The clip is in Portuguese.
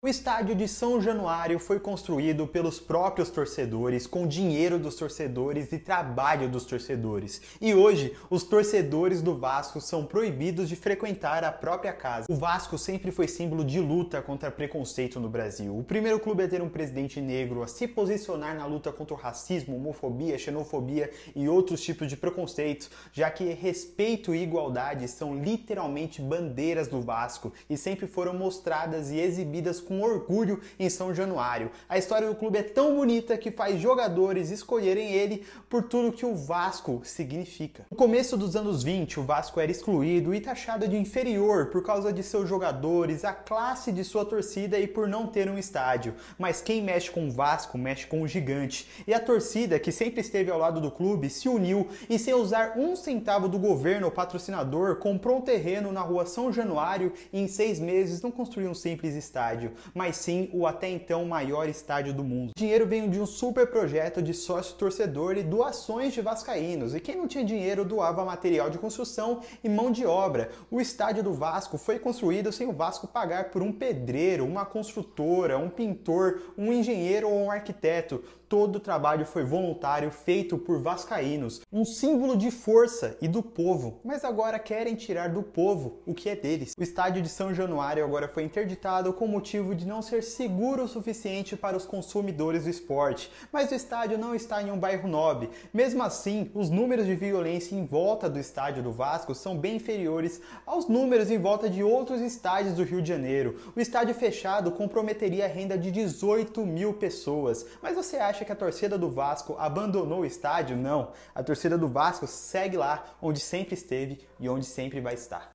O estádio de São Januário foi construído pelos próprios torcedores, com dinheiro dos torcedores e trabalho dos torcedores. E hoje, os torcedores do Vasco são proibidos de frequentar a própria casa. O Vasco sempre foi símbolo de luta contra preconceito no Brasil. O primeiro clube a ter um presidente negro, a se posicionar na luta contra o racismo, homofobia, xenofobia e outros tipos de preconceitos, já que respeito e igualdade são literalmente bandeiras do Vasco e sempre foram mostradas e exibidas com orgulho em São Januário. A história do clube é tão bonita que faz jogadores escolherem ele por tudo que o Vasco significa. No começo dos anos 20, o Vasco era excluído e taxado de inferior por causa de seus jogadores, a classe de sua torcida e por não ter um estádio. Mas quem mexe com o Vasco mexe com o gigante. E a torcida, que sempre esteve ao lado do clube, se uniu e, sem usar um centavo do governo ou patrocinador, comprou um terreno na rua São Januário e, em seis meses, não construiu um simples estádio, mas sim o até então maior estádio do mundo. O dinheiro veio de um super projeto de sócio torcedor e doações de vascaínos, e quem não tinha dinheiro doava material de construção e mão de obra. O estádio do Vasco foi construído sem o Vasco pagar por um pedreiro, uma construtora, um pintor, um engenheiro ou um arquiteto. Todo o trabalho foi voluntário, feito por vascaínos, um símbolo de força e do povo. Mas agora querem tirar do povo o que é deles. O estádio de São Januário agora foi interditado com motivo motivo de não ser seguro o suficiente para os consumidores do esporte, mas o estádio não está em um bairro nobre. Mesmo assim, os números de violência em volta do estádio do Vasco são bem inferiores aos números em volta de outros estádios do Rio de Janeiro. O estádio fechado comprometeria a renda de 18 mil pessoas. Mas você acha que a torcida do Vasco abandonou o estádio? Não. A torcida do Vasco segue lá onde sempre esteve e onde sempre vai estar.